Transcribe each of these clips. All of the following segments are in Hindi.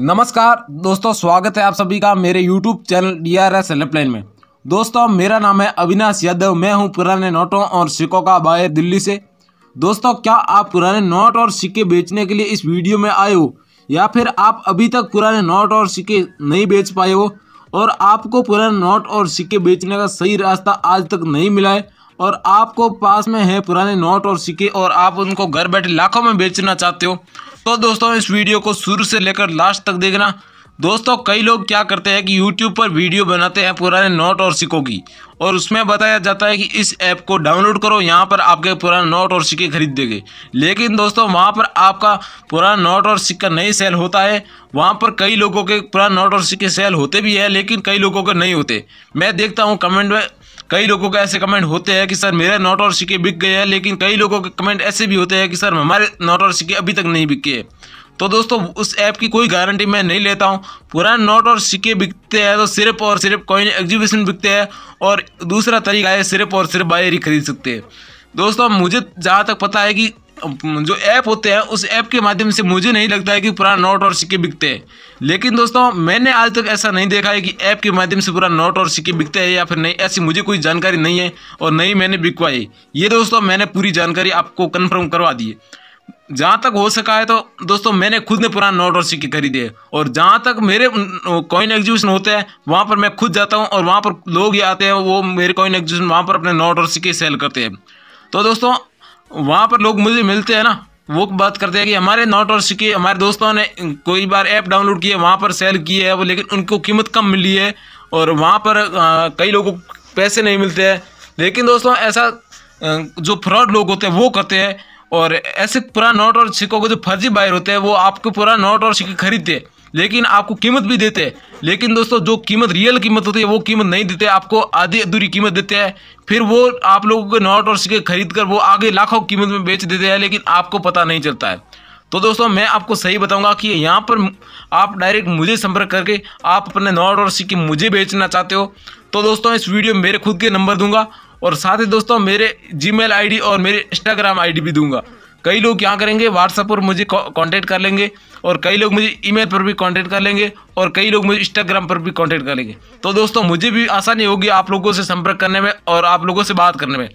नमस्कार दोस्तों स्वागत है आप सभी का मेरे YouTube channel D R S helpline में दोस्तों मेरा नाम है अविनाश यादव मैं हूं पुराने नोटों और सिक्कों का बायर दिल्ली से दोस्तों क्या आप पुराने नोट और सिक्के बेचने के लिए इस वीडियो में आए हो या फिर आप अभी तक पुराने नोट और सिक्के नहीं बेच पाए हो और आपको पुराने नोट और सिक्के बेचने का सही रास्ता आज तक नहीं मिला है और आपको पास में है पुराने नोट और सिक्के और आप उनको घर बैठे लाखों में बेचना चाहते हो तो दोस्तों इस वीडियो को शुरू से लेकर लास्ट तक देखना दोस्तों कई लोग क्या करते हैं कि YouTube पर वीडियो बनाते हैं पुराने नोट और सिक्कों की और उसमें बताया जाता है कि इस ऐप को डाउनलोड करो यहाँ पर आपके पुराने नोट और सिक्के खरीद देंगे लेकिन दोस्तों वहाँ पर आपका पुराना नोट और सिक्का नहीं सेल होता है वहाँ पर कई लोगों के पुराने नोट और सिक्के सेल होते भी हैं लेकिन कई लोगों के नहीं होते मैं देखता हूँ कमेंट में कई लोगों के ऐसे कमेंट होते हैं कि सर मेरे नोट और सिक्के बिक गए हैं लेकिन कई लोगों के कमेंट ऐसे भी होते हैं कि सर हमारे नोट और सिक्के अभी तक नहीं बिके तो दोस्तों उस ऐप की कोई गारंटी मैं नहीं लेता हूँ पुराने नोट और सिक्के बिकते हैं तो सिर्फ और सिर्फ कॉइन एग्जीबिशन बिकते हैं और दूसरा तरीका है सिर्फ और सिर्फ बायर ही खरीद सकते हैं दोस्तों मुझे जहाँ तक पता है कि जो ऐप होते हैं उस ऐप के माध्यम से मुझे नहीं लगता है कि पुराना नोट और सिक्के बिकते हैं लेकिन दोस्तों मैंने आज तक ऐसा नहीं देखा है कि ऐप के माध्यम से पूरा नोट और सिक्के बिकते हैं या फिर नहीं ऐसी मुझे कोई जानकारी नहीं है और नहीं मैंने बिकवाई ये दोस्तों मैंने पूरी जानकारी आपको कन्फर्म करवा दी है जहाँ तक हो सका है तो दोस्तों मैंने खुद ने पुराने नोट और सिक्के खरीदे और जहाँ तक मेरे कॉइन एग्जीबिशन होते हैं वहाँ पर मैं खुद जाता हूँ और वहाँ पर लोग ही आते हैं वो मेरे कॉइन एग्जीबिशन वहाँ पर अपने नोट और सिक्के सेल करते हैं तो दोस्तों वहाँ पर लोग मुझे मिलते हैं ना वो बात करते हैं कि हमारे नॉट और सिक्के हमारे दोस्तों ने कोई बार ऐप डाउनलोड किए वहाँ पर सेल किए है वो लेकिन उनको कीमत कम मिली है और वहाँ पर कई लोगों को पैसे नहीं मिलते हैं लेकिन दोस्तों ऐसा जो फ्रॉड लोग होते हैं वो करते हैं और ऐसे पूरा नोट और सिक्कों के जो फर्जी बायर होते हैं वो आपको पूरा नोट और सिक्के खरीदते हैं लेकिन आपको कीमत भी देते हैं लेकिन दोस्तों जो कीमत रियल कीमत होती है वो कीमत नहीं देते आपको आधी अधूरी कीमत देते हैं फिर वो आप लोगों के नोट और सिक्के खरीद कर वो आगे लाखों कीमत में बेच देते हैं लेकिन आपको पता नहीं चलता है तो दोस्तों मैं आपको सही बताऊंगा कि यहाँ पर आप डायरेक्ट मुझे संपर्क करके आप अपने नोट और सिक्के मुझे बेचना चाहते हो तो दोस्तों इस वीडियो में मेरे खुद के नंबर दूंगा और साथ ही दोस्तों मेरे जी मेल और मेरे इंस्टाग्राम आई भी दूंगा कई लोग क्या करेंगे व्हाट्सएप पर मुझे कांटेक्ट कर लेंगे और कई लोग मुझे ईमेल पर भी कांटेक्ट कर लेंगे और कई लोग मुझे इंस्टाग्राम पर भी कांटेक्ट कर लेंगे तो दोस्तों मुझे भी आसानी होगी आप लोगों से संपर्क करने में और आप लोगों से बात करने में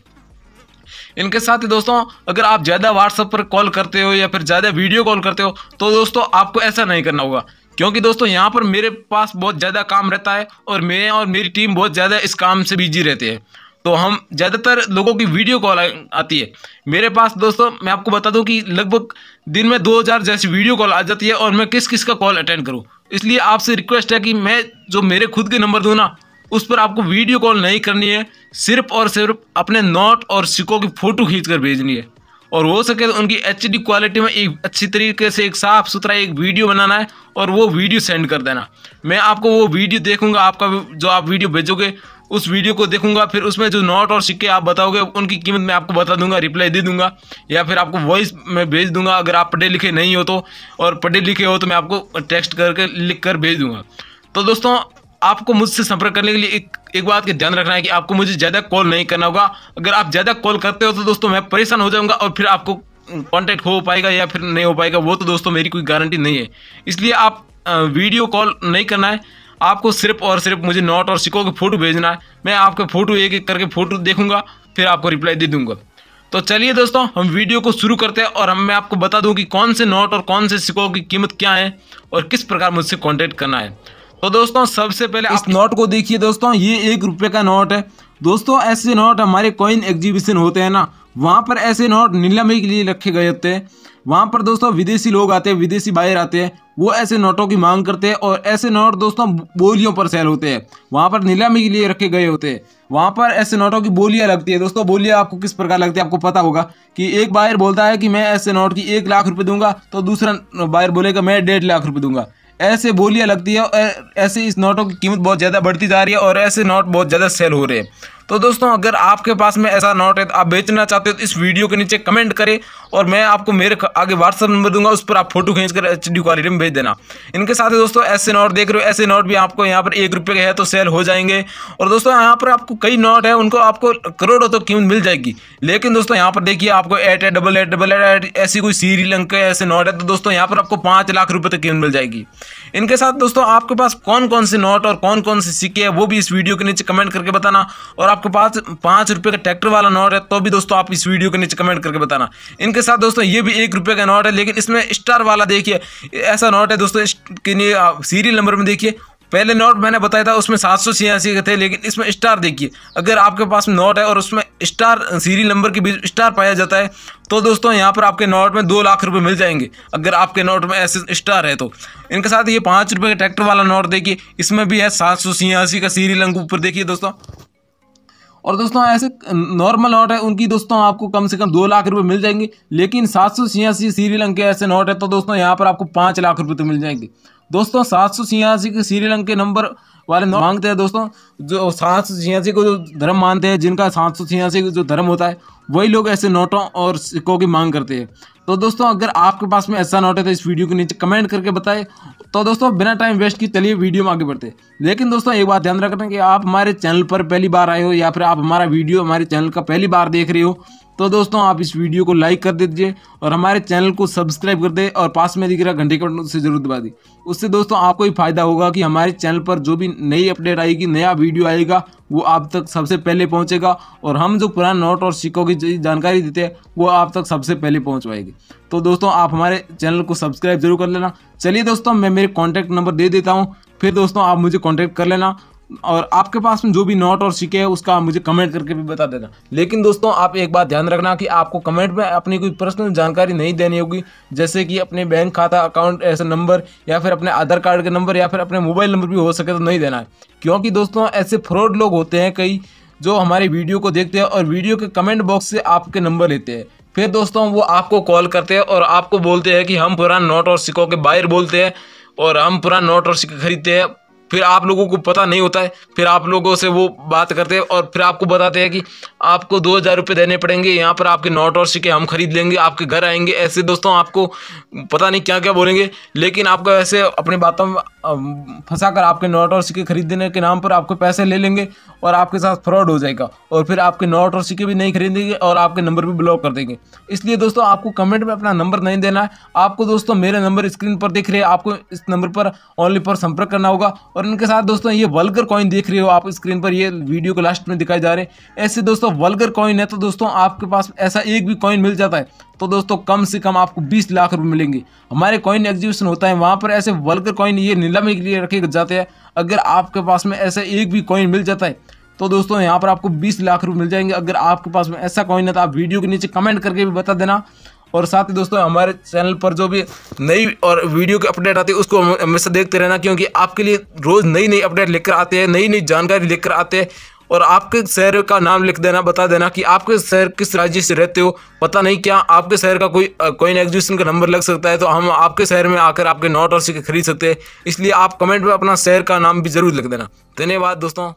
इनके साथ ही दोस्तों अगर आप ज़्यादा व्हाट्सएप पर कॉल करते हो या फिर ज़्यादा वीडियो कॉल करते हो तो दोस्तों आपको ऐसा नहीं करना होगा क्योंकि दोस्तों यहाँ पर मेरे पास बहुत ज़्यादा काम रहता है और मैं और मेरी टीम बहुत ज़्यादा इस काम से बिजी रहती है तो हम ज़्यादातर लोगों की वीडियो कॉल आती है मेरे पास दोस्तों मैं आपको बता दूं कि लगभग दिन में 2000 जैसी वीडियो कॉल आ जाती है और मैं किस किस का कॉल अटेंड करूं इसलिए आपसे रिक्वेस्ट है कि मैं जो मेरे खुद के नंबर दूँ ना उस पर आपको वीडियो कॉल नहीं करनी है सिर्फ और सिर्फ अपने नोट और सिक्कों की फ़ोटो खींच कर भेजनी है और हो सके तो उनकी एच क्वालिटी में एक अच्छी तरीके से एक साफ़ सुथरा एक वीडियो बनाना है और वो वीडियो सेंड कर देना मैं आपको वो वीडियो देखूंगा आपका जो आप वीडियो भेजोगे उस वीडियो को देखूंगा फिर उसमें जो नोट और सिक्के आप बताओगे उनकी कीमत मैं आपको बता दूंगा रिप्लाई दे दूंगा या फिर आपको वॉइस में भेज दूंगा अगर आप पढ़े लिखे नहीं हो तो और पढ़े लिखे हो तो मैं आपको टेक्स्ट करके लिख कर भेज दूंगा तो दोस्तों आपको मुझसे संपर्क करने के लिए एक एक बात का ध्यान रखना है कि आपको मुझे ज़्यादा कॉल नहीं करना होगा अगर आप ज़्यादा कॉल करते हो तो दोस्तों मैं परेशान हो जाऊंगा और फिर आपको कांटेक्ट हो पाएगा या फिर नहीं हो पाएगा वो तो दोस्तों मेरी कोई गारंटी नहीं है इसलिए आप वीडियो कॉल नहीं करना है आपको सिर्फ और सिर्फ मुझे नोट और सिक्कों के फ़ोटो भेजना है मैं आपके फ़ोटो एक एक करके फ़ोटो देखूंगा फिर आपको रिप्लाई दे दूंगा तो चलिए दोस्तों हम वीडियो को शुरू करते हैं और हम मैं आपको बता दूं कि कौन से नोट और कौन से सिक्कों की कीमत क्या है और किस प्रकार मुझसे कॉन्टैक्ट करना है तो दोस्तों सबसे पहले इस नोट को देखिए दोस्तों ये एक रुपये का नोट है दोस्तों ऐसे नोट हमारे कॉइन एग्जीबिशन होते हैं ना वहाँ पर ऐसे नोट नीलामी के लिए रखे गए होते हैं वहाँ पर दोस्तों विदेशी लोग आते हैं विदेशी बायर आते हैं वो ऐसे नोटों की मांग करते हैं और ऐसे नोट दोस्तों बोलियों पर सेल होते हैं वहाँ पर नीलामी के लिए रखे गए होते हैं वहाँ पर ऐसे नोटों की बोलियाँ लगती है दोस्तों बोलियाँ आपको किस प्रकार लगती है आपको पता होगा कि एक बायर बोलता है कि मैं ऐसे नोट की एक लाख रुपये दूंगा तो दूसरा बायर बोलेगा मैं डेढ़ लाख रुपये दूंगा ऐसे बोलियाँ लगती है और ऐसे इस नोटों की कीमत बहुत ज़्यादा बढ़ती जा रही है और ऐसे नोट बहुत ज़्यादा सेल हो रहे हैं तो दोस्तों अगर आपके पास में ऐसा नोट है तो आप बेचना चाहते हो तो इस वीडियो के नीचे कमेंट करें और मैं आपको मेरे आगे व्हाट्सअप नंबर दूंगा उस पर आप फोटो खींच कर एच डी क्वालिटी में भेज देना इनके साथ ही दोस्तों ऐसे नोट देख रहे हो ऐसे नोट भी आपको यहाँ पर एक रुपये के है तो सेल हो जाएंगे और दोस्तों यहाँ पर आपको कई नोट है उनको आपको करोड़ों तो कीमत मिल जाएगी लेकिन दोस्तों यहाँ पर देखिए आपको eight eight double eight double eight ऐसी कोई श्रीलंका ऐसे नोट है तो दोस्तों यहाँ पर आपको पाँच लाख रुपये तक कीमत मिल जाएगी इनके साथ दोस्तों आपके पास कौन कौन से नोट और कौन कौन से सिक्के हैं वो भी इस वीडियो के नीचे कमेंट करके बताना और आप आपके पास पाँच रुपये का ट्रैक्टर वाला नोट है तो भी दोस्तों आप इस वीडियो के नीचे कमेंट करके बताना इनके साथ दोस्तों ये भी एक रुपये का नोट है लेकिन इसमें स्टार वाला देखिए ऐसा नोट है दोस्तों के लिए सीरियल नंबर में देखिए पहले नोट मैंने बताया था उसमें सात सौ छियासी के थे लेकिन इसमें स्टार देखिए अगर आपके पास नोट है और उसमें स्टार सीरियल नंबर के बीच स्टार पाया जाता है तो दोस्तों यहाँ पर आपके नोट में दो लाख रुपए मिल जाएंगे अगर आपके नोट में ऐसे स्टार है तो इनके साथ ये पाँच रुपये का ट्रैक्टर वाला नोट देखिए इसमें भी है सात सौ छियासी का सीरियल अंक ऊपर देखिए दोस्तों और दोस्तों ऐसे नॉर्मल नोट है उनकी दोस्तों आपको कम से कम दो लाख रुपये मिल जाएंगे लेकिन सात सौ छियासी श्रीलंका के ऐसे नोट है तो दोस्तों यहाँ पर आपको पाँच लाख रुपये तो मिल जाएंगे दोस्तों सात सौ छियासी के श्रीलंका के नंबर वाले मांगते हैं दोस्तों जो सात सौ छियासी को जो धर्म मानते हैं जिनका सात सौ छियासी जो धर्म होता है वही लोग ऐसे नोटों और सिक्कों की मांग करते हैं तो दोस्तों अगर आपके पास में ऐसा नोट है तो इस वीडियो के नीचे कमेंट करके बताएं तो दोस्तों बिना टाइम वेस्ट की चलिए वीडियो में आगे बढ़ते लेकिन दोस्तों एक बात ध्यान रखना कि आप हमारे चैनल पर पहली बार आए हो या फिर आप हमारा वीडियो हमारे चैनल का पहली बार देख रहे हो तो दोस्तों आप इस वीडियो को लाइक कर दीजिए और हमारे चैनल को सब्सक्राइब कर दे और पास में दिख रहा घंटे के बटन उससे जरूर दबा दी उससे दोस्तों आपको ही फायदा होगा कि हमारे चैनल पर जो भी नई अपडेट आएगी नया वीडियो आएगा वो आप तक सबसे पहले पहुंचेगा और हम जो पुराने नोट और सिक्कों की जानकारी देते हैं वो आप तक सबसे पहले पहुंच पाएगी तो दोस्तों आप हमारे चैनल को सब्सक्राइब जरूर कर लेना चलिए दोस्तों मैं मेरे कॉन्टैक्ट नंबर दे देता हूँ फिर दोस्तों आप मुझे कॉन्टैक्ट कर लेना और आपके पास में जो भी नोट और सिक्के हैं उसका मुझे कमेंट करके भी बता देना लेकिन दोस्तों आप एक बात ध्यान रखना कि आपको कमेंट में अपनी कोई पर्सनल जानकारी नहीं देनी होगी जैसे कि अपने बैंक खाता अकाउंट ऐसे नंबर या फिर अपने आधार कार्ड के नंबर या फिर अपने मोबाइल नंबर भी हो सके तो नहीं देना है क्योंकि दोस्तों ऐसे फ्रॉड लोग होते हैं कई जो हमारे वीडियो को देखते हैं और वीडियो के कमेंट बॉक्स से आपके नंबर लेते हैं फिर दोस्तों वो आपको कॉल करते हैं और आपको बोलते हैं कि हम पुराना नोट और सिक्कों के बाहर बोलते हैं और हम पुराना नोट और सिक्के खरीदते हैं फिर आप लोगों को पता नहीं होता है फिर आप लोगों से वो बात करते हैं और फिर आपको बताते हैं कि आपको दो हज़ार रुपये देने पड़ेंगे यहाँ पर आपके नोट और सिक्के हम खरीद लेंगे आपके घर आएंगे ऐसे दोस्तों आपको पता नहीं क्या क्या बोलेंगे लेकिन आपको ऐसे अपनी बातों में फंसा कर आपके नोट और सिक्के खरीदने के नाम पर आपको पैसे ले लेंगे और आपके साथ फ्रॉड हो जाएगा और फिर आपके नोट और सिक्के भी नहीं खरीदेंगे और आपके नंबर भी ब्लॉक कर देंगे इसलिए दोस्तों आपको कमेंट में अपना नंबर नहीं देना है आपको दोस्तों मेरे नंबर स्क्रीन पर दिख रहे आपको इस नंबर पर ओनली पर संपर्क करना होगा और इनके साथ दोस्तों ये वल्गर कॉइन देख रहे हो आप स्क्रीन पर ये वीडियो को लास्ट में दिखाए जा रहे हैं ऐसे दोस्तों वल्गर कॉइन है तो दोस्तों आपके पास ऐसा एक भी कॉइन मिल जाता है तो दोस्तों कम से कम आपको 20 लाख रुपए मिलेंगे हमारे कॉइन एग्जीबिशन होता है वहाँ पर ऐसे वल्गर कॉइन ये नीलामी के लिए रखे जाते हैं अगर आपके पास में ऐसा एक भी कॉइन मिल जाता है तो दोस्तों यहाँ पर आपको बीस लाख रुपये मिल जाएंगे अगर आपके पास में ऐसा कॉइन है तो आप वीडियो के नीचे कमेंट करके भी बता देना और साथ ही दोस्तों हमारे चैनल पर जो भी नई और वीडियो की अपडेट आती है उसको हमेशा देखते रहना क्योंकि आपके लिए रोज़ नई नई अपडेट लेकर आते हैं नई नई जानकारी लेकर आते हैं और आपके शहर का नाम लिख देना बता देना कि आपके शहर किस राज्य से रहते हो पता नहीं क्या आपके शहर का कोई कोई एग्जीबिशन का नंबर लग सकता है तो हम आपके शहर में आकर आपके नोट और सिक्के खरीद सकते हैं इसलिए आप कमेंट में अपना शहर का नाम भी ज़रूर लिख देना धन्यवाद दोस्तों